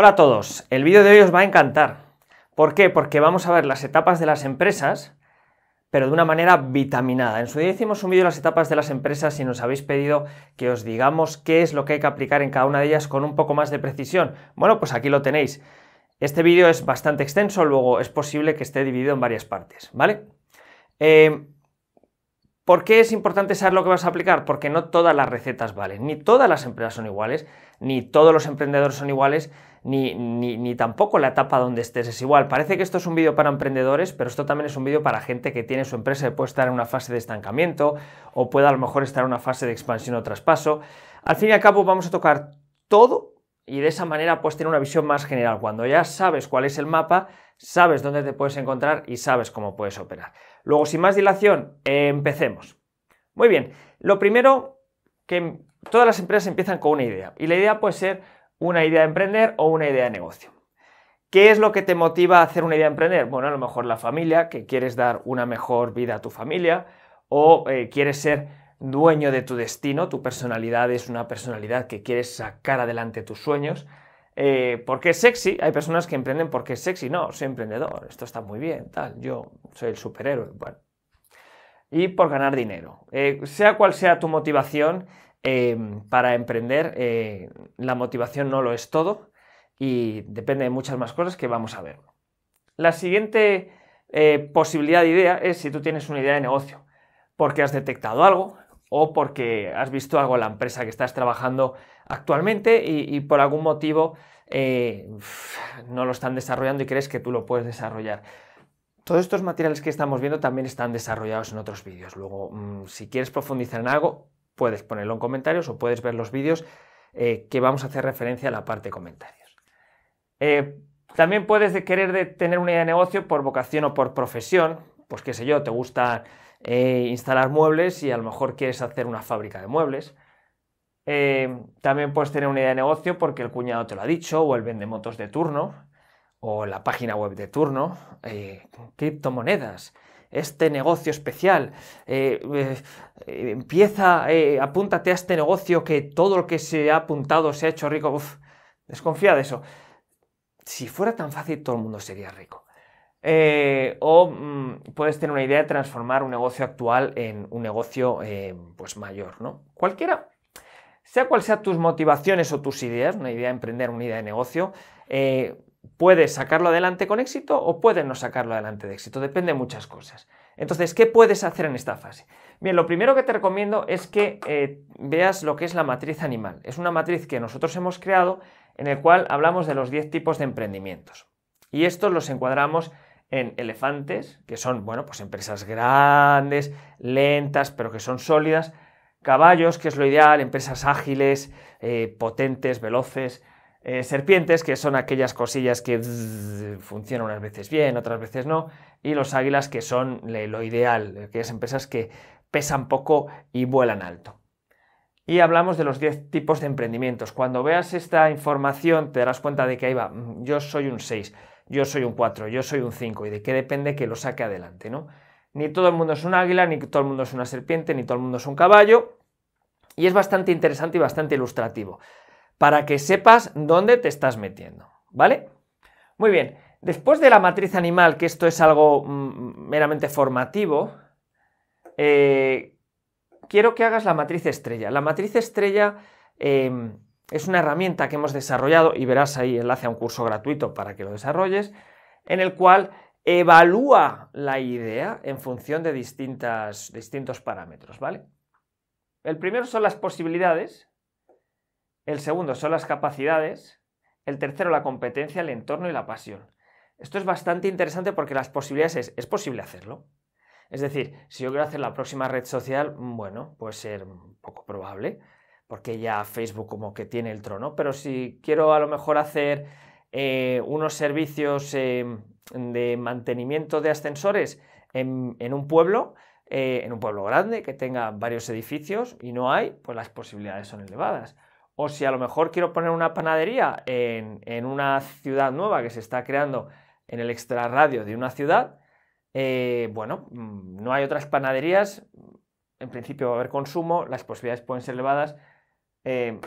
Hola a todos, el vídeo de hoy os va a encantar. ¿Por qué? Porque vamos a ver las etapas de las empresas, pero de una manera vitaminada. En su día hicimos un vídeo de las etapas de las empresas y nos habéis pedido que os digamos qué es lo que hay que aplicar en cada una de ellas con un poco más de precisión. Bueno, pues aquí lo tenéis. Este vídeo es bastante extenso, luego es posible que esté dividido en varias partes, ¿vale? Eh, ¿Por qué es importante saber lo que vas a aplicar? Porque no todas las recetas valen, ni todas las empresas son iguales, ni todos los emprendedores son iguales, ni, tampoco la etapa donde estés es igual. Parece que esto es un vídeo para emprendedores, pero esto también es un vídeo para gente que tiene su empresa y puede estar en una fase de estancamiento o puede a lo mejor estar en una fase de expansión o traspaso. Al fin y al cabo vamos a tocar todo y de esa manera pues tener una visión más general. Cuando ya sabes cuál es el mapa, sabes dónde te puedes encontrar y sabes cómo puedes operar. Luego, sin más dilación, empecemos. Muy bien, lo primero que todas las empresas empiezan con una idea y la idea puede ser una idea de emprender o una idea de negocio. ¿Qué es lo que te motiva a hacer una idea de emprender? Bueno, a lo mejor la familia, que quieres dar una mejor vida a tu familia o eh, quieres ser dueño de tu destino, tu personalidad es una personalidad que quieres sacar adelante tus sueños. porque eh, ¿Por es sexy? Hay personas que emprenden porque es sexy. No, soy emprendedor, esto está muy bien, tal, yo soy el superhéroe. Bueno. Y por ganar dinero. Eh, sea cual sea tu motivación, Em, para emprender eh, la motivación no lo es todo y depende de muchas más cosas que vamos a ver. La siguiente eh, posibilidad de idea es si tú tienes una idea de negocio, porque has detectado algo o porque has visto algo en la empresa que estás trabajando actualmente y, por algún motivo eh, no lo están desarrollando y crees que tú lo puedes desarrollar. Todos estos materiales que estamos viendo también están desarrollados en otros vídeos. Luego, mm, si quieres profundizar en algo, puedes ponerlo en comentarios o puedes ver los vídeos eh, que vamos a hacer referencia a la parte de comentarios. Eh, también puedes querer tener una idea de negocio por vocación o por profesión, pues qué sé yo, te gusta eh, instalar muebles y a lo mejor quieres hacer una fábrica de muebles. también puedes tener una idea de negocio porque el cuñado te lo ha dicho, o el vende motos de turno, o la página web de turno, criptomonedas, este negocio especial, eh, eh, empieza, eh, apúntate a este negocio que todo lo que se ha apuntado se ha hecho rico. desconfía de eso. Si fuera tan fácil, todo el mundo sería rico. o mm, puedes tener una idea de transformar un negocio actual en un negocio pues mayor, ¿no? Cualquiera, sea cual sea tus motivaciones o tus ideas, una idea de emprender, una idea de negocio, puedes sacarlo adelante con éxito o puedes no sacarlo adelante de éxito, depende de muchas cosas. Entonces, ¿qué puedes hacer en esta fase? Bien, lo primero que te recomiendo es que eh, veas lo que es la matriz animal. Es una matriz que nosotros hemos creado en el cual hablamos de los 10 tipos de emprendimientos. Y estos los encuadramos en elefantes, que son, bueno, pues empresas grandes, lentas, pero que son sólidas, caballos, que es lo ideal, empresas ágiles, eh, potentes, veloces, eh, serpientes, que son aquellas cosillas que funcionan unas veces bien, otras veces no, y los águilas, que son lo ideal, aquellas eh, empresas que pesan poco y vuelan alto. Y hablamos de los 10 tipos de emprendimientos. Cuando veas esta información te darás cuenta de que ahí va, mm, yo soy un 6, yo soy un 4, yo soy un 5, y de qué depende que lo saque adelante, ¿no? Ni todo el mundo es un águila, ni todo el mundo es una serpiente, ni todo el mundo es un caballo. Y es bastante interesante y bastante ilustrativo para que sepas dónde te estás metiendo, ¿vale? Muy bien, después de la matriz animal, que esto es algo mm, meramente formativo, eh, quiero que hagas la matriz estrella. La matriz estrella em, es una herramienta que hemos desarrollado, y verás ahí enlace a un curso gratuito para que lo desarrolles, en el cual evalúa la idea en función de distintos parámetros, ¿vale? El primero son las posibilidades, el segundo son las capacidades. El tercero, la competencia, el entorno y la pasión. Esto es bastante interesante porque las posibilidades es, ¿es posible hacerlo? Es decir, si yo quiero hacer la próxima red social, mm, bueno, puede ser poco probable, porque ya Facebook como que tiene el trono, pero si quiero a lo mejor hacer eh, unos servicios em, de mantenimiento de ascensores en, un pueblo, eh, en un pueblo grande que tenga varios edificios y no hay, pues las posibilidades son elevadas. O si a lo mejor quiero poner una panadería en, una ciudad nueva que se está creando en el extrarradio de una ciudad, eh, bueno, mm, no hay otras panaderías, mm, en principio va a haber consumo, las posibilidades pueden ser elevadas. Eh,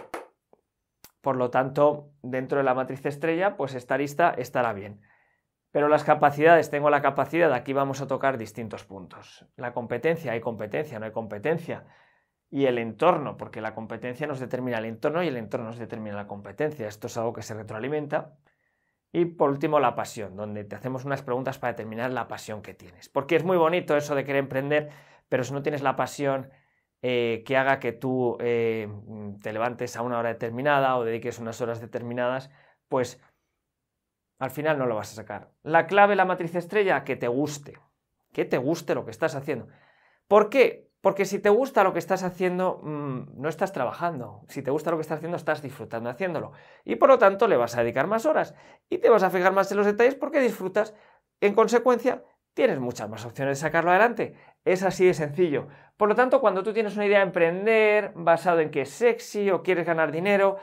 por lo tanto, dentro de la matriz estrella, pues esta lista estará bien. Pero las capacidades, tengo la capacidad, aquí vamos a tocar distintos puntos. La competencia, hay competencia, no hay competencia y el entorno, porque la competencia nos determina el entorno y el entorno nos determina la competencia. Esto es algo que se retroalimenta. Y por último, la pasión, donde te hacemos unas preguntas para determinar la pasión que tienes. Porque es muy bonito eso de querer emprender, pero si no tienes la pasión eh, que haga que tú eh, te levantes a una hora determinada o dediques unas horas determinadas, pues al final no lo vas a sacar. La clave, la matriz estrella, que te guste. Que te guste lo que estás haciendo. ¿Por qué? Porque si te gusta lo que estás haciendo, mm, no estás trabajando. Si te gusta lo que estás haciendo, estás disfrutando haciéndolo. Y por lo tanto, le vas a dedicar más horas y te vas a fijar más en los detalles porque disfrutas. En consecuencia, tienes muchas más opciones de sacarlo adelante. Es así de sencillo. Por lo tanto, cuando tú tienes una idea de emprender basado en que es sexy o quieres ganar dinero,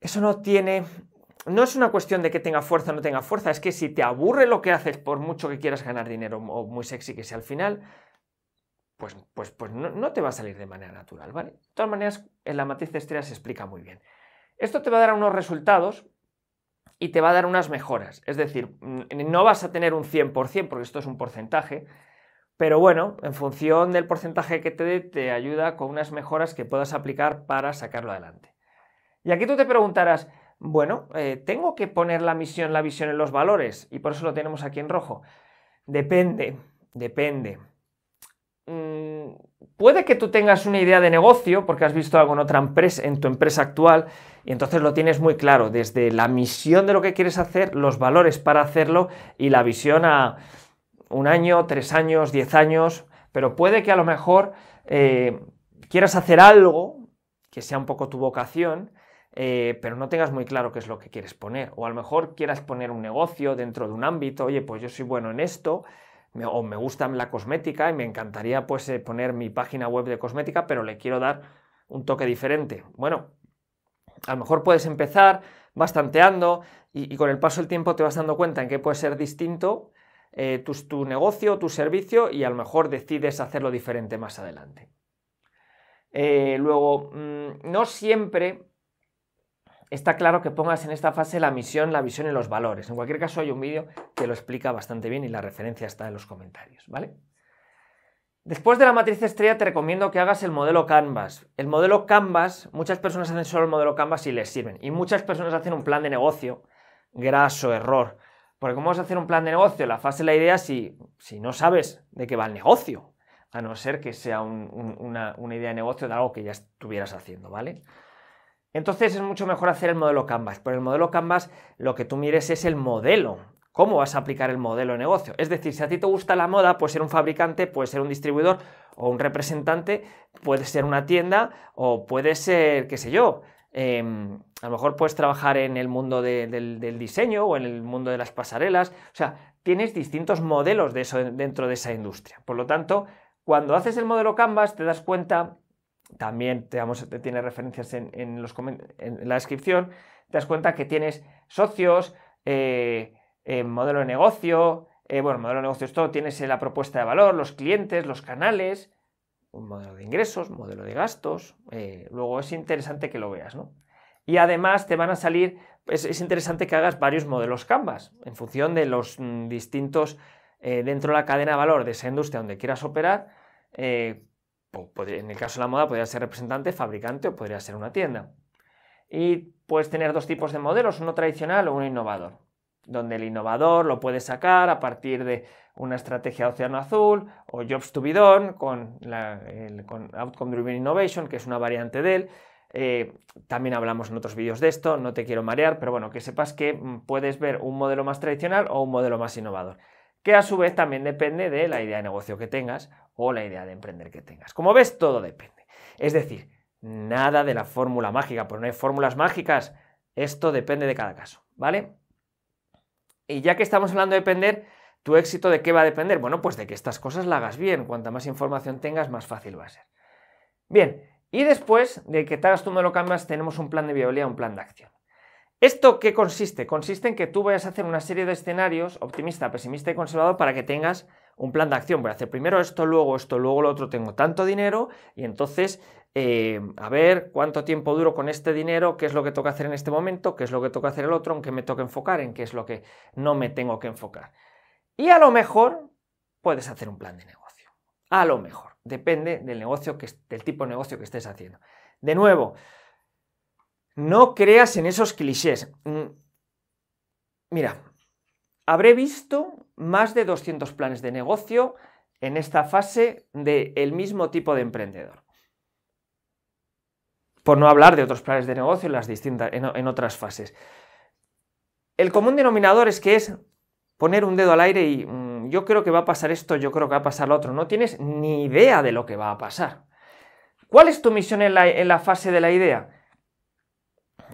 eso no tiene... No es una cuestión de que tenga fuerza o no tenga fuerza, es que si te aburre lo que haces por mucho que quieras ganar dinero o muy sexy que sea al final, pues, pues, pues no, te va a salir de manera natural, ¿vale? De todas maneras, en la matriz de se explica muy bien. Esto te va a dar unos resultados y te va a dar unas mejoras. Es decir, no vas a tener un 100%, porque esto es un porcentaje, pero bueno, en función del porcentaje que te dé, te ayuda con unas mejoras que puedas aplicar para sacarlo adelante. Y aquí tú te preguntarás, bueno, eh, ¿tengo que poner la misión, la visión en los valores? Y por eso lo tenemos aquí en rojo. Depende, depende puede que tú tengas una idea de negocio porque has visto algo en otra empresa, en tu empresa actual, y entonces lo tienes muy claro, desde la misión de lo que quieres hacer, los valores para hacerlo y la visión a un año, tres años, diez años, pero puede que a lo mejor eh, quieras hacer algo que sea un poco tu vocación, eh, pero no tengas muy claro qué es lo que quieres poner. O a lo mejor quieras poner un negocio dentro de un ámbito, oye, pues yo soy bueno en esto o me gusta la cosmética y me encantaría pues eh, poner mi página web de cosmética, pero le quiero dar un toque diferente. Bueno, a lo mejor puedes empezar bastanteando y, y con el paso del tiempo te vas dando cuenta en qué puede ser distinto eh, tu, negocio, tu servicio y a lo mejor decides hacerlo diferente más adelante. Eh, luego, mm, no siempre está claro que pongas en esta fase la misión, la visión y los valores. En cualquier caso, hay un vídeo que lo explica bastante bien y la referencia está en los comentarios, ¿vale? Después de la matriz estrella te recomiendo que hagas el modelo Canvas. El modelo Canvas, muchas personas hacen solo el modelo Canvas y les sirven. Y muchas personas hacen un plan de negocio, graso, error. Porque ¿cómo vas a hacer un plan de negocio? La fase de la idea si, no sabes de qué va el negocio. A no ser que sea una, una idea de negocio de algo que ya estuvieras haciendo, ¿vale? Entonces es mucho mejor hacer el modelo Canvas, Por el modelo Canvas lo que tú mires es el modelo, cómo vas a aplicar el modelo de negocio. Es decir, si a ti te gusta la moda, puedes ser un fabricante, puedes ser un distribuidor o un representante, puedes ser una tienda o puedes ser, qué sé yo, em, a lo mejor puedes trabajar en el mundo del, del, diseño o en el mundo de las pasarelas. O sea, tienes distintos modelos de eso dentro de esa industria. Por lo tanto, cuando haces el modelo Canvas te das cuenta también te tiene referencias en, los en, la descripción, te das cuenta que tienes socios, eh, eh, modelo de negocio, eh, bueno, modelo de negocio es todo, tienes la propuesta de valor, los clientes, los canales, un modelo de ingresos, modelo de gastos, luego es interesante que lo veas, Y además te van a salir, es, interesante que hagas varios modelos Canvas en función de los mm, distintos dentro de la cadena de valor de esa industria donde quieras operar en el caso de la moda, podría ser representante, fabricante o podría ser una tienda. Y puedes tener dos tipos de modelos, uno tradicional o uno innovador, donde el innovador lo puede sacar a partir de una estrategia de océano azul o Jobs to be done con, Outcome Driven Innovation, que es una variante de él. Eh, también hablamos en otros vídeos de esto, no te quiero marear, pero bueno, que sepas que mm, puedes ver un modelo más tradicional o un modelo más innovador, que a su vez también depende de la idea de negocio que tengas o la idea de emprender que tengas. Como ves, todo depende. Es decir, nada de la fórmula mágica, porque no hay fórmulas mágicas. Esto depende de cada caso, ¿vale? Y ya que estamos hablando de depender, ¿tu éxito de qué va a depender? Bueno, pues de que estas cosas las hagas bien. Cuanta más información tengas, más fácil va a ser. Bien, y después de que te hagas tú me lo cambias, tenemos un plan de viabilidad, un plan de acción. ¿Esto qué consiste? Consiste en que tú vayas a hacer una serie de escenarios optimista, pesimista y conservador para que tengas un plan de acción. Voy a hacer primero esto, luego esto, luego lo otro. Tengo tanto dinero y entonces eh, a ver cuánto tiempo duro con este dinero, qué es lo que toca hacer en este momento, qué es lo que toca hacer el otro, en qué me toca enfocar, en qué es lo que no me tengo que enfocar. Y a lo mejor puedes hacer un plan de negocio. A lo mejor. Depende del negocio, que, del tipo de negocio que estés haciendo. De nuevo, no creas en esos clichés. Mm, mira, habré visto más de 200 planes de negocio en esta fase del mismo tipo de emprendedor. Por no hablar de otros planes de negocio en, las distintas, en, otras fases. El común denominador es que es poner un dedo al aire y mm, yo creo que va a pasar esto, yo creo que va a pasar lo otro. No tienes ni idea de lo que va a pasar. ¿Cuál es tu misión en la fase de la idea?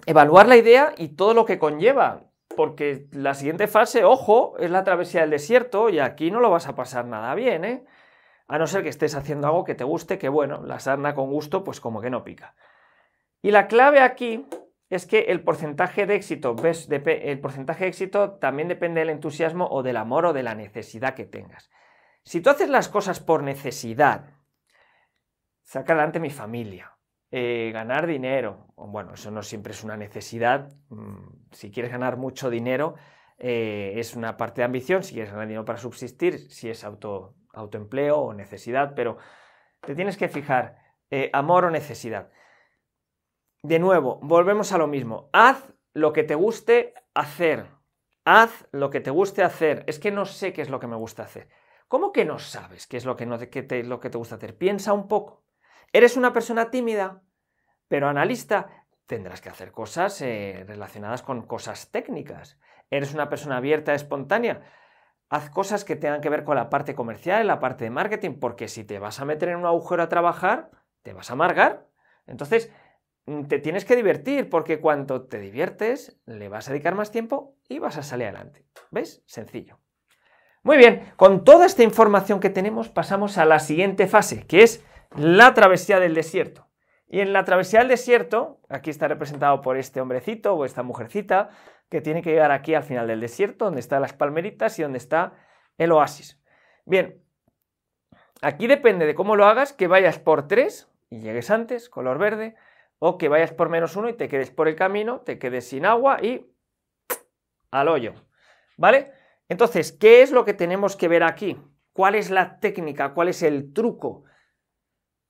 Evaluar la idea y todo lo que conlleva porque la siguiente fase, ojo, es la travesía del desierto y aquí no lo vas a pasar nada bien, ¿eh? A no ser que estés haciendo algo que te guste, que bueno, la sarna con gusto, pues como que no pica. Y la clave aquí es que el porcentaje de éxito, ¿ves? el porcentaje de éxito también depende del entusiasmo o del amor o de la necesidad que tengas. Si tú haces las cosas por necesidad, saca adelante mi familia, eh, ganar dinero. Bueno, eso no siempre es una necesidad. Mm, si quieres ganar mucho dinero, eh, es una parte de ambición. Si quieres ganar dinero para subsistir, si es auto, autoempleo o necesidad, pero te tienes que fijar, eh, amor o necesidad. De nuevo, volvemos a lo mismo. Haz lo que te guste hacer. Haz lo que te guste hacer. Es que no sé qué es lo que me gusta hacer. ¿Cómo que no sabes qué es lo que, no lo que te gusta hacer? Piensa un poco. ¿Eres una persona tímida, pero analista? Tendrás que hacer cosas eh, relacionadas con cosas técnicas. ¿Eres una persona abierta, espontánea? Haz cosas que tengan que ver con la parte comercial y la parte de marketing, porque si te vas a meter en un agujero a trabajar, te vas a amargar. Entonces, mm, te tienes que divertir, porque cuanto te diviertes, le vas a dedicar más tiempo y vas a salir adelante. ¿Ves? Sencillo. Muy bien, con toda esta información que tenemos pasamos a la siguiente fase, que es la travesía del desierto. Y en la travesía del desierto, aquí está representado por este hombrecito o esta mujercita, que tiene que llegar aquí al final del desierto, donde están las palmeritas y donde está el oasis. Bien, aquí depende de cómo lo hagas, que vayas por tres y llegues antes, color verde, o que vayas por menos uno y te quedes por el camino, te quedes sin agua y al hoyo. ¿Vale? Entonces, ¿qué es lo que tenemos que ver aquí? ¿Cuál es la técnica? ¿Cuál es el truco?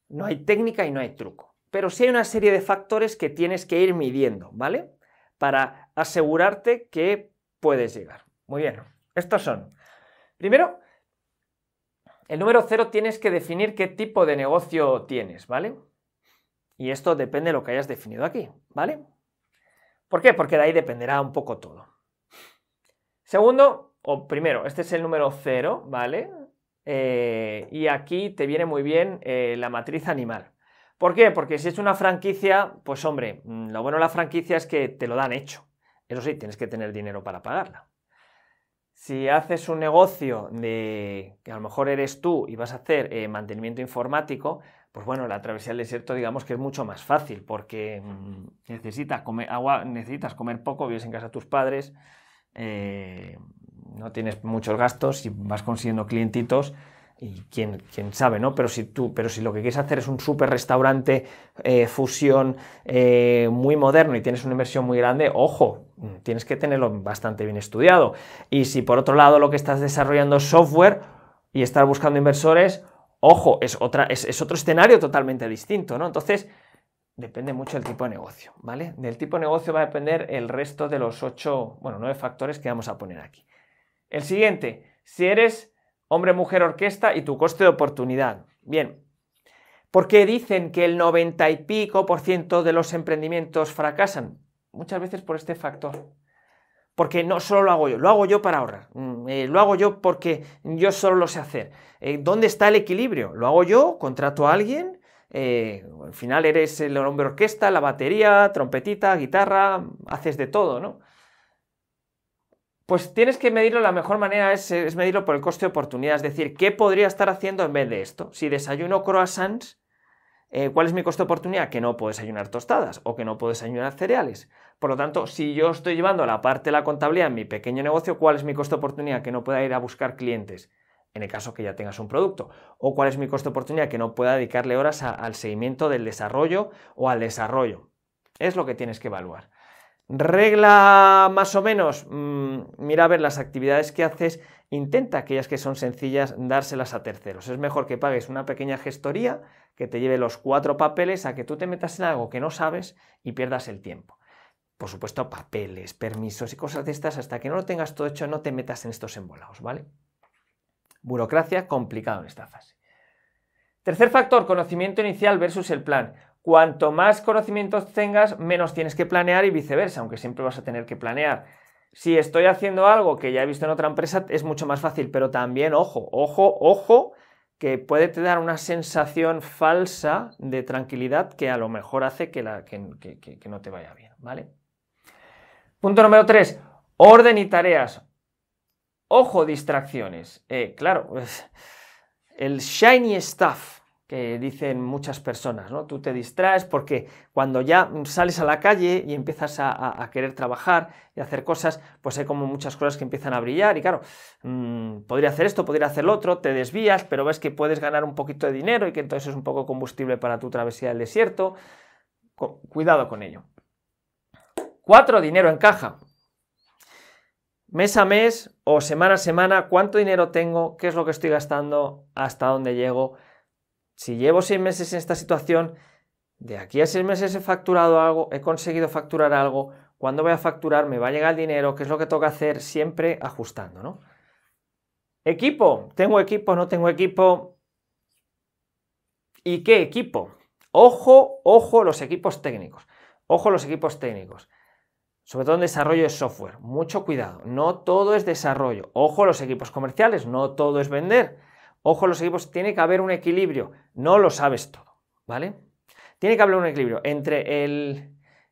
No hay técnica y no hay truco. Pero sí hay una serie de factores que tienes que ir midiendo, ¿vale? Para asegurarte que puedes llegar. Muy bien. Estos son. Primero, el número cero tienes que definir qué tipo de negocio tienes, ¿vale? Y esto depende de lo que hayas definido aquí, ¿vale? ¿Por qué? Porque de ahí dependerá un poco todo. Segundo, o primero, este es el número cero, ¿vale? Eh, y aquí te viene muy bien eh, la matriz animal. ¿Por qué? Porque si es una franquicia, pues hombre, mm, lo bueno de la franquicia es que te lo dan hecho. Eso sí, tienes que tener dinero para pagarla. Si haces un negocio de que a lo mejor eres tú y vas a hacer eh, mantenimiento informático, pues bueno, la travesía del desierto digamos que es mucho más fácil porque mm, necesitas comer agua, necesitas comer poco, vives en casa de tus padres no tienes muchos gastos y vas consiguiendo clientitos y quién, quién, sabe, ¿no? Pero si tú, pero si lo que quieres hacer es un super restaurante eh, fusión eh, muy moderno y tienes una inversión muy grande, ojo, tienes que tenerlo bastante bien estudiado. Y si por otro lado lo que estás desarrollando es software y estás buscando inversores, ojo, es, otra, es, es otro escenario totalmente distinto, ¿no? Entonces, depende mucho del tipo de negocio, ¿vale? Del tipo de negocio va a depender el resto de los ocho, bueno, nueve factores que vamos a poner aquí. El siguiente, si eres hombre, mujer, orquesta y tu coste de oportunidad. Bien, ¿por qué dicen que el 90 y pico por ciento de los emprendimientos fracasan? Muchas veces por este factor. Porque no solo lo hago yo, lo hago yo para ahorrar, mm, eh, lo hago yo porque yo solo lo sé hacer. Eh, ¿Dónde está el equilibrio? ¿Lo hago yo? ¿Contrato a alguien? Eh, al final eres el hombre orquesta, la batería, trompetita, guitarra, haces de todo, ¿no? Pues tienes que medirlo, la mejor manera es, medirlo por el coste de oportunidad, es decir, ¿qué podría estar haciendo en vez de esto? Si desayuno croissants, eh, ¿cuál es mi coste de oportunidad? Que no puedo desayunar tostadas o que no puedo desayunar cereales. Por lo tanto, si yo estoy llevando la parte de la contabilidad en mi pequeño negocio, ¿cuál es mi coste de oportunidad? Que no pueda ir a buscar clientes en el caso que ya tengas un producto, o cuál es mi coste de oportunidad que no pueda dedicarle horas al seguimiento del desarrollo o al desarrollo. Es lo que tienes que evaluar. Regla más o menos, mm, mira a ver las actividades que haces, intenta aquellas que son sencillas dárselas a terceros. Es mejor que pagues una pequeña gestoría que te lleve los cuatro papeles a que tú te metas en algo que no sabes y pierdas el tiempo por supuesto, papeles, permisos y cosas de estas, hasta que no lo tengas todo hecho, no te metas en estos embolados, ¿vale? Burocracia complicado en esta fase. Tercer factor, conocimiento inicial versus el plan. Cuanto más conocimientos tengas, menos tienes que planear y viceversa, aunque siempre vas a tener que planear. Si estoy haciendo algo que ya he visto en otra empresa, es mucho más fácil, pero también, ojo, ojo, ojo, que puede te dar una sensación falsa de tranquilidad que a lo mejor hace que, la, que, no te vaya bien, ¿vale? Punto número 3, orden y tareas. Ojo, distracciones. Eh, claro, el shiny stuff dicen muchas personas, ¿no? Tú te distraes porque cuando ya sales a la calle y empiezas a, querer trabajar y hacer cosas, pues hay como muchas cosas que empiezan a brillar y claro, mm, podría hacer esto, podría hacer lo otro, te desvías, pero ves que puedes ganar un poquito de dinero y que entonces es un poco combustible para tu travesía del desierto. cuidado con ello. Cuatro, dinero en caja. Mes a mes o semana a semana, cuánto dinero tengo, qué es lo que estoy gastando, hasta dónde llego si llevo seis meses en esta situación, de aquí a seis meses he facturado algo, he conseguido facturar algo, cuándo voy a facturar, me va a llegar el dinero, qué es lo que toca hacer, siempre ajustando, ¿no? Equipo, tengo equipo, no tengo equipo. ¿Y qué equipo? Ojo, ojo los equipos técnicos. Ojo los equipos técnicos. Sobre todo en desarrollo de software. Mucho cuidado. No todo es desarrollo. Ojo los equipos comerciales. No todo es vender. Ojo los equipos, tiene que haber un equilibrio, no lo sabes todo, ¿vale? Tiene que haber un equilibrio entre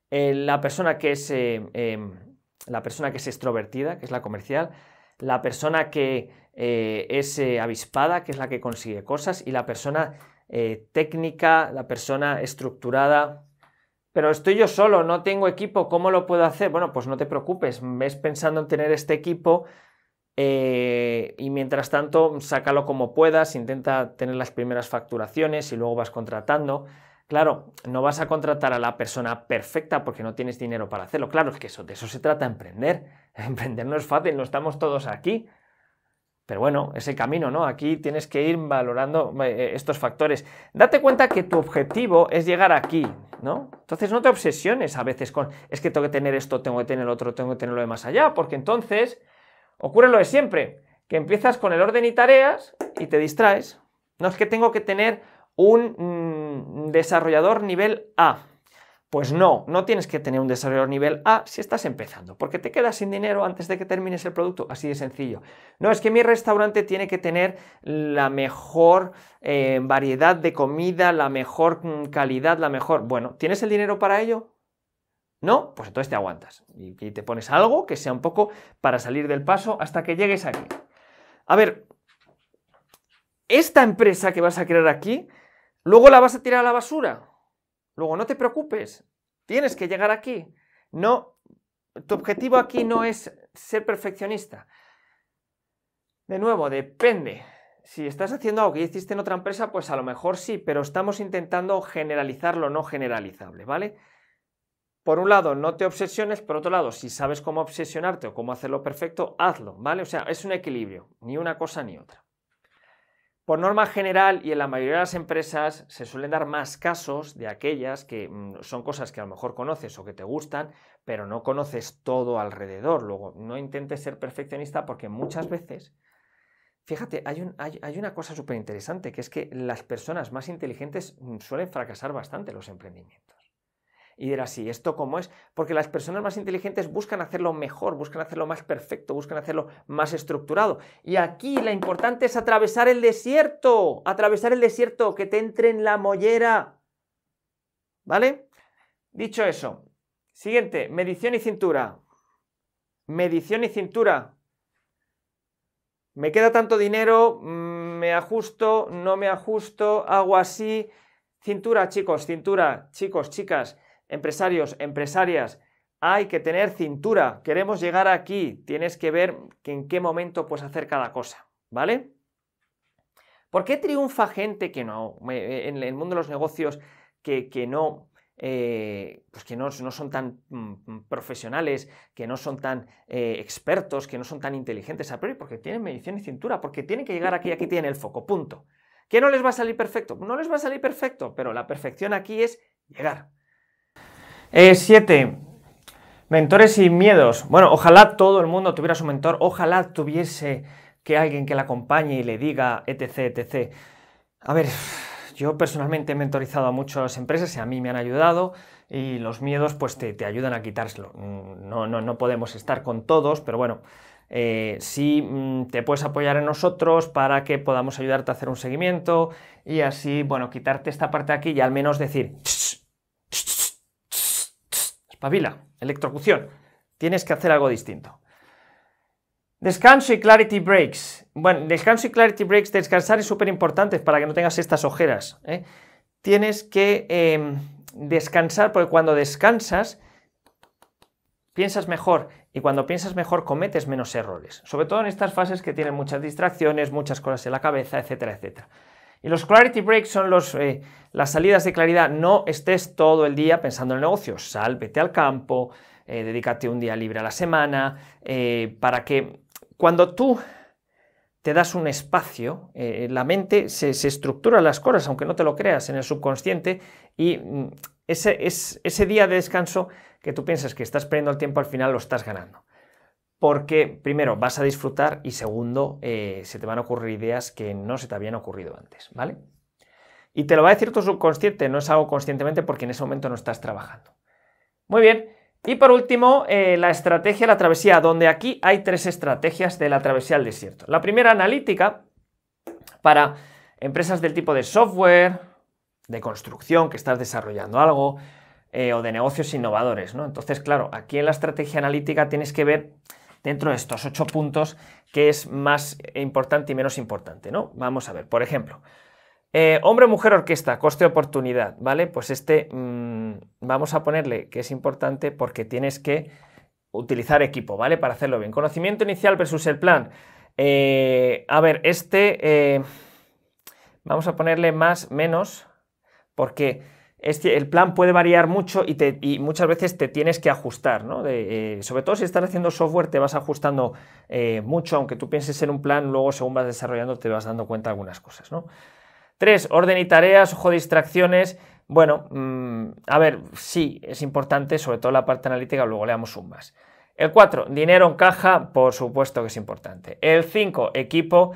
la, persona que es, eh, em, la persona que es extrovertida, que es la comercial, la persona que eh, es eh, avispada, que es la que consigue cosas, y la persona técnica, la persona estructurada, pero estoy yo solo, no tengo equipo, ¿cómo lo puedo hacer? Bueno, pues no te preocupes, ves pensando en tener este equipo eh, y mientras tanto, sácalo como puedas, intenta tener las primeras facturaciones y luego vas contratando. Claro, no vas a contratar a la persona perfecta porque no tienes dinero para hacerlo. Claro, es que eso, de eso se trata emprender. Emprender no es fácil, no estamos todos aquí. Pero bueno, es el camino, ¿no? Aquí tienes que ir valorando eh, eh, estos factores. Date cuenta que tu objetivo es llegar aquí, ¿no? Entonces no te obsesiones a veces con, es que tengo que tener esto, tengo que tener otro, tengo que tener lo de más allá, porque entonces Ocurre lo de siempre, que empiezas con el orden y tareas y te distraes. No es que tengo que tener un mm, desarrollador nivel A. Pues no, no tienes que tener un desarrollador nivel A si estás empezando, porque te quedas sin dinero antes de que termines el producto, así de sencillo. No, es que mi restaurante tiene que tener la mejor eh, variedad de comida, la mejor mm, calidad, la mejor... Bueno, ¿tienes el dinero para ello? No, pues entonces te aguantas y, te pones algo que sea un poco para salir del paso hasta que llegues aquí. A ver, esta empresa que vas a crear aquí, luego la vas a tirar a la basura. Luego no te preocupes, tienes que llegar aquí. No, tu objetivo aquí no es ser perfeccionista. De nuevo, depende. Si estás haciendo algo que hiciste en otra empresa, pues a lo mejor sí, pero estamos intentando generalizar lo no generalizable, ¿vale? por un lado, no te obsesiones, por otro lado, si sabes cómo obsesionarte o cómo hacerlo perfecto, hazlo, ¿vale? O sea, es un equilibrio, ni una cosa ni otra. Por norma general y en la mayoría de las empresas se suelen dar más casos de aquellas que mm, son cosas que a lo mejor conoces o que te gustan, pero no conoces todo alrededor. Luego, no intentes ser perfeccionista porque muchas veces, fíjate, hay, una cosa súper interesante, que es que las personas más inteligentes mm, suelen fracasar bastante los emprendimientos. Y dirás, así, ¿esto cómo es? Porque las personas más inteligentes buscan hacerlo mejor, buscan hacerlo más perfecto, buscan hacerlo más estructurado. Y aquí la importante es atravesar el desierto, atravesar el desierto, que te entre en la mollera. ¿Vale? Dicho eso, siguiente, medición y cintura. Medición y cintura. Me queda tanto dinero, mm, me ajusto, no me ajusto, hago así. Cintura, chicos, cintura, chicos, chicas. Empresarios, empresarias, hay que tener cintura, queremos llegar aquí, tienes que ver en qué momento puedes hacer cada cosa, ¿vale? ¿Por qué triunfa gente que no, en el mundo de los negocios, que, no, eh, pues que no, son tan mm, profesionales, que no son tan eh, expertos, que no son tan inteligentes a priori, porque tienen medición y cintura, porque tienen que llegar aquí, aquí tienen el foco, punto. ¿Que no les va a salir perfecto? No les va a salir perfecto, pero la perfección aquí es llegar. 7. Eh, mentores y miedos. Bueno, ojalá todo el mundo tuviera su mentor, ojalá tuviese que alguien que la acompañe y le diga, etc, etc. A ver, yo personalmente he mentorizado a muchas empresas y a mí me han ayudado y los miedos pues te, ayudan a quitárselo. No, no, no, podemos estar con todos, pero bueno, eh, sí mm, te puedes apoyar en nosotros para que podamos ayudarte a hacer un seguimiento y así, bueno, quitarte esta parte de aquí y al menos decir, Pabila, electrocución, tienes que hacer algo distinto. Descanso y clarity breaks. Bueno, descanso y clarity breaks, descansar es súper importante para que no tengas estas ojeras. ¿eh? Tienes que em, descansar porque cuando descansas piensas mejor y cuando piensas mejor cometes menos errores. Sobre todo en estas fases que tienen muchas distracciones, muchas cosas en la cabeza, etcétera, etcétera. Y los clarity breaks son los, eh, las salidas de claridad. No estés todo el día pensando en el negocio. Sal, al campo, eh, dedícate un día libre a la semana, eh, para que cuando tú te das un espacio, la mente se, estructura las cosas, aunque no te lo creas, en el subconsciente, y mm, ese, ese día de descanso que tú piensas que estás perdiendo el tiempo, al final lo estás ganando porque primero vas a disfrutar y segundo eh, se te van a ocurrir ideas que no se te habían ocurrido antes, ¿vale? Y te lo va a decir tu subconsciente, no es algo conscientemente porque en ese momento no estás trabajando. Muy bien, y por último, eh, la estrategia la travesía, donde aquí hay tres estrategias de la travesía al desierto. La primera analítica para empresas del tipo de software, de construcción, que estás desarrollando algo, eh, o de negocios innovadores, ¿no? Entonces, claro, aquí en la estrategia analítica tienes que ver dentro de estos ocho puntos que es más importante y menos importante, ¿no? Vamos a ver, por ejemplo, eh, hombre, mujer, orquesta, coste oportunidad, ¿vale? Pues este mm, vamos a ponerle que es importante porque tienes que utilizar equipo, ¿vale? Para hacerlo bien. Conocimiento inicial versus el plan. Eh, a ver, este eh, vamos a ponerle más, menos, porque el plan puede variar mucho y, muchas veces te tienes que ajustar, ¿no? Eh, sobre todo si estás haciendo software te vas ajustando eh, mucho, aunque tú pienses en un plan, luego según vas desarrollando te vas dando cuenta de algunas cosas, ¿no? Tres, orden y tareas, ojo distracciones. Bueno, mm, a ver, sí, es importante, sobre todo la parte analítica, luego leamos un más. El 4, dinero en caja, por supuesto que es importante. El 5, equipo.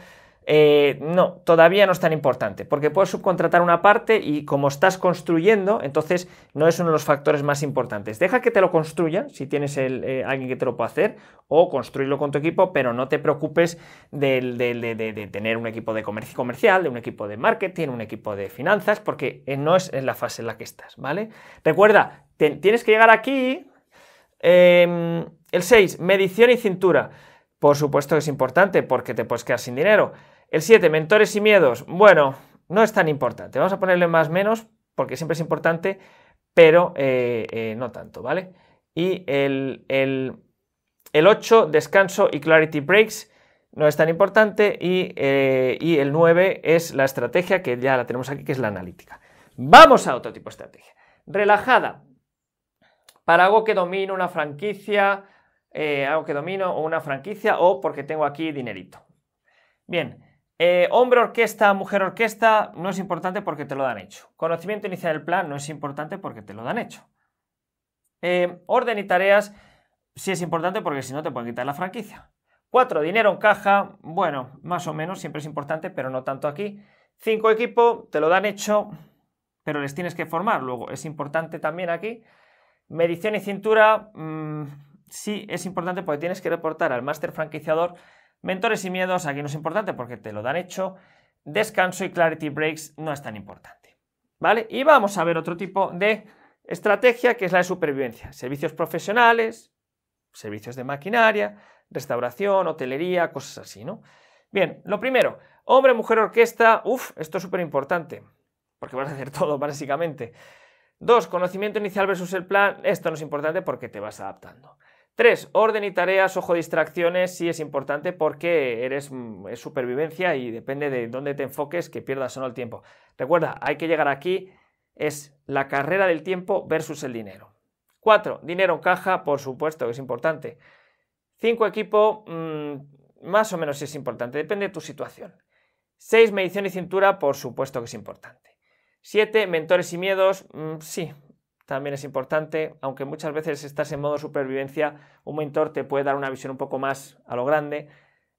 Eh, no, todavía no es tan importante, porque puedes subcontratar una parte y como estás construyendo, entonces no es uno de los factores más importantes. Deja que te lo construyan, si tienes eh, alguien que te lo pueda hacer, o construirlo con tu equipo, pero no te preocupes de, tener un equipo de comercio comercial, de un equipo de marketing, un equipo de finanzas, porque no es en la fase en la que estás, ¿vale? Recuerda, tienes que llegar aquí. Em, el 6, medición y cintura. Por supuesto que es importante porque te puedes quedar sin dinero. El 7, mentores y miedos. Bueno, no es tan importante. Vamos a ponerle más menos porque siempre es importante, pero eh, eh, no tanto, ¿vale? Y el, el, 8, descanso y clarity breaks, no es tan importante. Y, eh, y el 9 es la estrategia, que ya la tenemos aquí, que es la analítica. Vamos a otro tipo de estrategia. Relajada. Para algo que domino una franquicia, algo que domino o una franquicia, o porque tengo aquí dinerito. Bien, eh, hombre orquesta, mujer orquesta, no es importante porque te lo dan hecho. Conocimiento inicial del plan no es importante porque te lo dan hecho. Eh, orden y tareas sí es importante porque si no te pueden quitar la franquicia. 4. Dinero en caja, bueno, más o menos, siempre es importante, pero no tanto aquí. 5. Equipo, te lo dan hecho, pero les tienes que formar luego. Es importante también aquí. Medición y cintura, mm, sí es importante porque tienes que reportar al máster franquiciador Mentores y miedos aquí no es importante porque te lo dan hecho. Descanso y clarity breaks no es tan importante. ¿Vale? Y vamos a ver otro tipo de estrategia que es la de supervivencia. Servicios profesionales, servicios de maquinaria, restauración, hotelería, cosas así, ¿no? Bien, lo primero, hombre, mujer, orquesta, uff, esto es súper importante, porque vas a hacer todo básicamente. Dos, conocimiento inicial versus el plan, esto no es importante porque te vas adaptando. Tres, orden y tareas, ojo, distracciones, sí es importante porque eres, mm, es supervivencia y depende de dónde te enfoques que pierdas o no el tiempo. Recuerda, hay que llegar aquí, es la carrera del tiempo versus el dinero. Cuatro, dinero en caja, por supuesto, que es importante. Cinco, equipo, mm, más o menos es importante, depende de tu situación. Seis, medición y cintura, por supuesto que es importante. Siete, mentores y miedos, mm, sí, también es importante, aunque muchas veces estás en modo supervivencia, un mentor te puede dar una visión un poco más a lo grande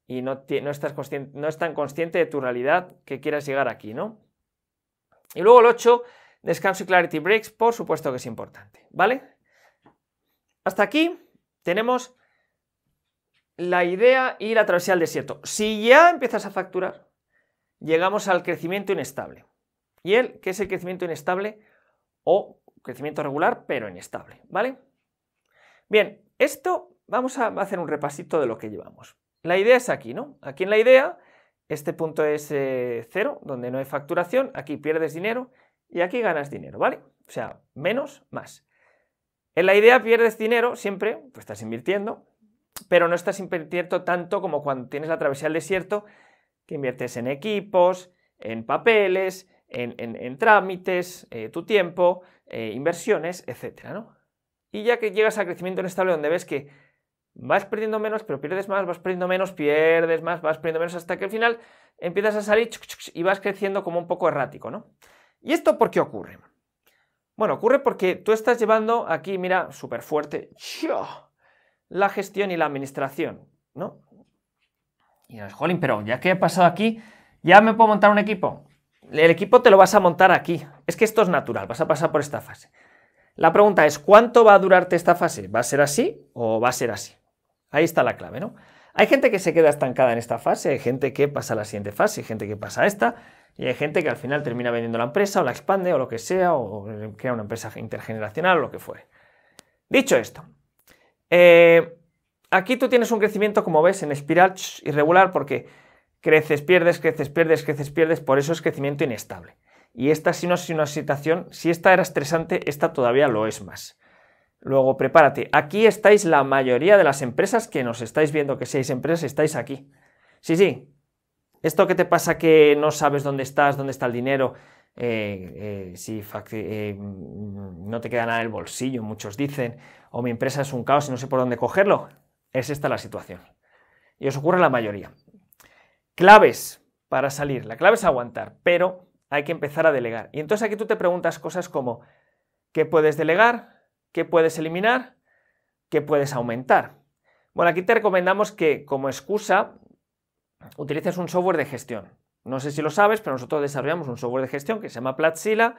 y no, no, estás no es tan consciente de tu realidad que quieras llegar aquí, ¿no? Y luego el 8, descanso y clarity breaks, por supuesto que es importante, ¿vale? Hasta aquí tenemos la idea y la travesía al desierto. Si ya empiezas a facturar, llegamos al crecimiento inestable. ¿Y el qué es el crecimiento inestable? O crecimiento regular, pero inestable, ¿vale? Bien, esto vamos a hacer un repasito de lo que llevamos. La idea es aquí, ¿no? Aquí en la idea, este punto es eh, cero, donde no hay facturación, aquí pierdes dinero y aquí ganas dinero, ¿vale? O sea, menos, más. En la idea pierdes dinero siempre, pues estás invirtiendo, pero no estás invirtiendo tanto como cuando tienes la travesía al desierto, que inviertes en equipos, en papeles, en, trámites, eh, tu tiempo, eh, inversiones, etcétera ¿no? Y ya que llegas al crecimiento inestable donde ves que vas perdiendo menos, pero pierdes más, vas perdiendo menos, pierdes más, vas perdiendo menos, hasta que al final empiezas a salir y vas creciendo como un poco errático, ¿no? ¿Y esto por qué ocurre? Bueno, ocurre porque tú estás llevando aquí, mira, súper fuerte, la gestión y la administración, ¿no? Y dices, jolín, pero ya que he pasado aquí, ¿ya me puedo montar un equipo? el equipo te lo vas a montar aquí. Es que esto es natural, vas a pasar por esta fase. La pregunta es, ¿cuánto va a durarte esta fase? ¿Va a ser así o va a ser así? Ahí está la clave, ¿no? Hay gente que se queda estancada en esta fase, hay gente que pasa a la siguiente fase, hay gente que pasa a esta, y hay gente que al final termina vendiendo la empresa o la expande o lo que sea, o, crea una empresa intergeneracional o lo que fuere. Dicho esto, eh, aquí tú tienes un crecimiento, como ves, en espiral irregular porque creces, pierdes, creces, pierdes, creces, pierdes, por eso es crecimiento inestable. Y esta si no es una situación, si esta era estresante, esta todavía lo es más. Luego, prepárate. Aquí estáis la mayoría de las empresas que nos estáis viendo, que seáis empresas, estáis aquí. Sí, sí. Esto que te pasa que no sabes dónde estás, dónde está el dinero, eh, eh, si eh, mm, no te queda nada en el bolsillo, muchos dicen, o mi empresa es un caos y no sé por dónde cogerlo, es esta la situación. Y os ocurre la mayoría. Claves para salir. La clave es aguantar, pero hay que empezar a delegar. Y entonces aquí tú te preguntas cosas como, ¿qué puedes delegar? ¿Qué puedes eliminar? ¿Qué puedes aumentar? Bueno, aquí te recomendamos que como excusa utilices un software de gestión. No sé si lo sabes, pero nosotros desarrollamos un software de gestión que se llama Platzilla,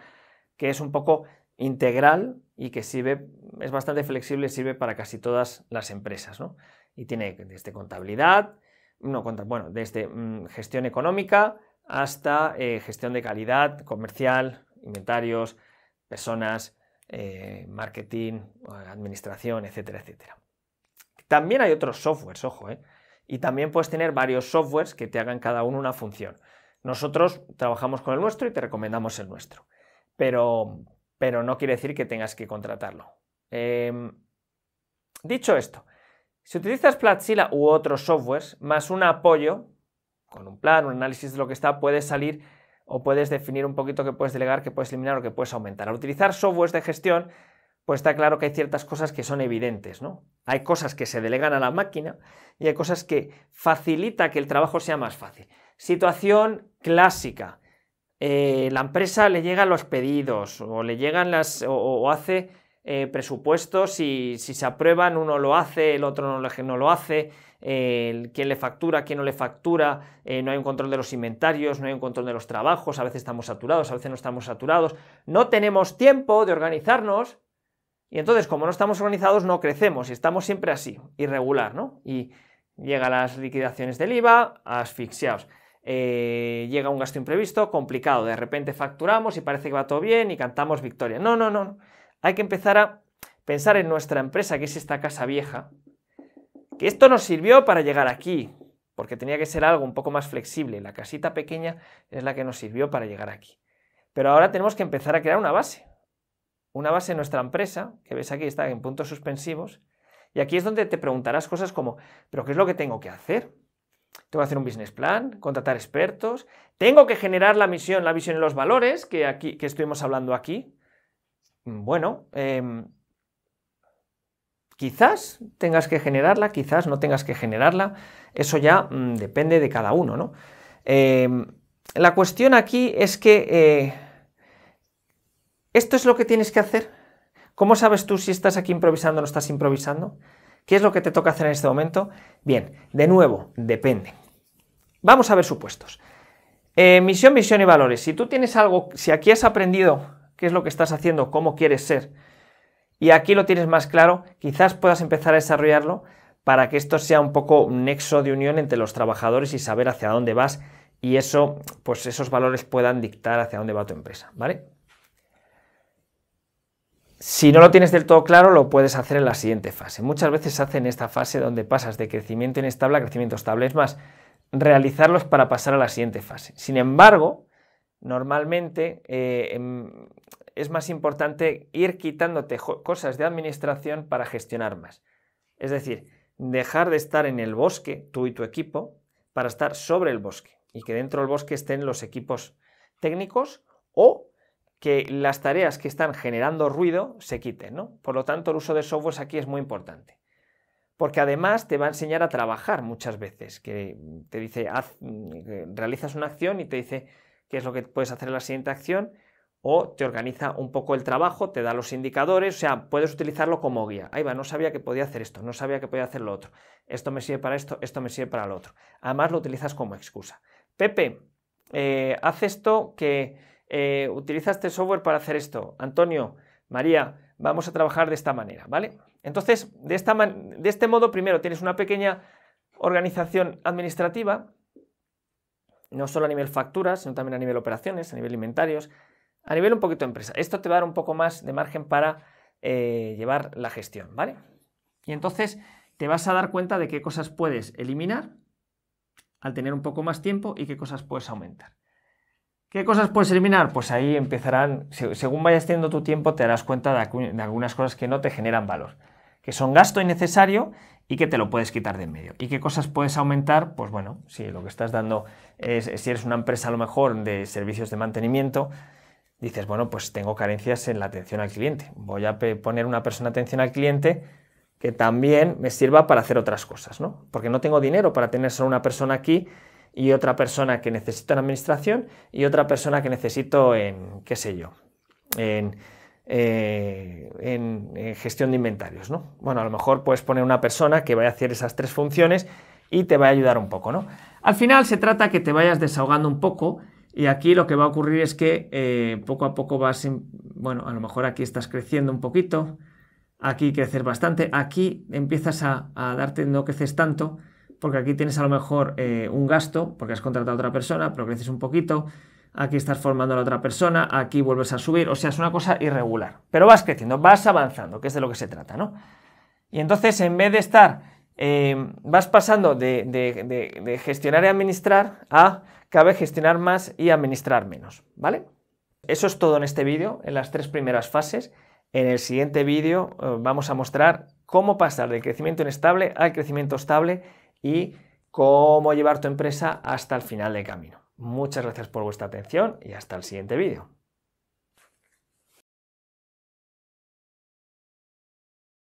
que es un poco integral y que sirve, es bastante flexible, sirve para casi todas las empresas, ¿no? Y tiene desde contabilidad, no bueno, desde mm, gestión económica hasta eh, gestión de calidad, comercial, inventarios, personas, eh, marketing, administración, etcétera, etcétera. También hay otros softwares, ojo, eh, y también puedes tener varios softwares que te hagan cada uno una función. Nosotros trabajamos con el nuestro y te recomendamos el nuestro, pero, pero no quiere decir que tengas que contratarlo. Em, dicho esto, si utilizas Platzilla u otros softwares, más un apoyo, con un plan, un análisis de lo que está, puedes salir o puedes definir un poquito que puedes delegar, que puedes eliminar o que puedes aumentar. Al utilizar softwares de gestión, pues está claro que hay ciertas cosas que son evidentes, ¿no? Hay cosas que se delegan a la máquina y hay cosas que facilita que el trabajo sea más fácil. Situación clásica. Eh, la empresa le llegan los pedidos o le llegan las o hace eh, presupuestos, si, se aprueban, uno lo hace, el otro no lo, hace, quién le factura, quién no le factura, eh, no hay un control de los inventarios, no hay un control de los trabajos, a veces estamos saturados, a veces no estamos saturados, no tenemos tiempo de organizarnos y entonces como no estamos organizados no crecemos y estamos siempre así, irregular, ¿no? Y llega las liquidaciones del IVA, asfixiados. Eh, llega un gasto imprevisto, complicado, de repente facturamos y parece que va todo bien y cantamos victoria. No, no, no hay que empezar a pensar en nuestra empresa, que es esta casa vieja, que esto nos sirvió para llegar aquí, porque tenía que ser algo un poco más flexible. La casita pequeña es la que nos sirvió para llegar aquí. Pero ahora tenemos que empezar a crear una base. Una base en nuestra empresa, que ves aquí está en puntos suspensivos. Y aquí es donde te preguntarás cosas como, ¿pero qué es lo que tengo que hacer? Tengo que hacer un business plan, contratar expertos, tengo que generar la misión, la visión y los valores que, aquí, que estuvimos hablando aquí, Mm, bueno, em, quizás tengas que generarla, quizás no tengas que generarla, eso ya mm, depende de cada uno, ¿no? Em, la cuestión aquí es que eh, esto es lo que tienes que hacer. ¿Cómo sabes tú si estás aquí improvisando o no estás improvisando? ¿Qué es lo que te toca hacer en este momento? Bien, de nuevo, depende. Vamos a ver supuestos. Eh, misión, visión y valores. Si tú tienes algo, si aquí has aprendido qué es lo que estás haciendo, cómo quieres ser. Y aquí lo tienes más claro, quizás puedas empezar a desarrollarlo para que esto sea un poco un nexo de unión entre los trabajadores y saber hacia dónde vas y eso, pues esos valores puedan dictar hacia dónde va tu empresa, ¿vale? Si no lo tienes del todo claro, lo puedes hacer en la siguiente fase. Muchas veces se hace en esta fase donde pasas de crecimiento inestable a crecimiento estable. Es más, realizarlos para pasar a la siguiente fase. Sin embargo, normalmente eh, es más importante ir quitándote cosas de administración para gestionar más. Es decir, dejar de estar en el bosque, tú y tu equipo, para estar sobre el bosque y que dentro del bosque estén los equipos técnicos o que las tareas que están generando ruido se quiten. ¿no? Por lo tanto, el uso de softwares aquí es muy importante. Porque además te va a enseñar a trabajar muchas veces, que te dice, haz, mm, eh, realizas una acción y te dice qué es lo que puedes hacer en la siguiente acción o te organiza un poco el trabajo, te da los indicadores, o sea, puedes utilizarlo como guía. Ahí va, no sabía que podía hacer esto, no sabía que podía hacer lo otro. Esto me sirve para esto, esto me sirve para lo otro. Además lo utilizas como excusa. Pepe, eh, haz esto que eh, utiliza este software para hacer esto. Antonio, María, vamos a trabajar de esta manera, ¿vale? Entonces, de, esta de este modo, primero tienes una pequeña organización administrativa, no solo a nivel facturas, sino también a nivel operaciones, a nivel inventarios, a nivel un poquito de empresa. Esto te va a dar un poco más de margen para eh, llevar la gestión, ¿vale? Y entonces te vas a dar cuenta de qué cosas puedes eliminar al tener un poco más tiempo y qué cosas puedes aumentar. ¿Qué cosas puedes eliminar? Pues ahí empezarán, según vayas teniendo tu tiempo, te darás cuenta de, de algunas cosas que no te generan valor, que son gasto innecesario y que te lo puedes quitar de en medio. ¿Y qué cosas puedes aumentar? Pues bueno, si lo que estás dando es, si eres una empresa a lo mejor de servicios de mantenimiento, dices, bueno, pues tengo carencias en la atención al cliente. Voy a poner una persona atención al cliente que también me sirva para hacer otras cosas, ¿no? Porque no tengo dinero para tener solo una persona aquí y otra persona que necesito en administración y otra persona que necesito en, qué sé yo, en, eh, gestión de inventarios, ¿no? Bueno, a lo mejor puedes poner una persona que vaya a hacer esas tres funciones y te va a ayudar un poco, ¿no? Al final se trata que te vayas desahogando un poco y aquí lo que va a ocurrir es que eh, poco a poco vas, bueno, a lo mejor aquí estás creciendo un poquito, aquí crecer bastante, aquí empiezas a, darte, no creces tanto, porque aquí tienes a lo mejor eh, un gasto, porque has contratado a otra persona, pero creces un poquito, aquí estás formando a la otra persona, aquí vuelves a subir, o sea, es una cosa irregular, pero vas creciendo, vas avanzando, que es de lo que se trata, ¿no? Y entonces, en vez de estar, eh, vas pasando de gestionar y administrar a cabe gestionar más y administrar menos, ¿vale? Eso es todo en este vídeo, en las tres primeras fases. En el siguiente vídeo eh, vamos a mostrar cómo pasar del crecimiento inestable al crecimiento estable y cómo llevar tu empresa hasta el final del camino. Muchas gracias por vuestra atención y hasta el siguiente vídeo.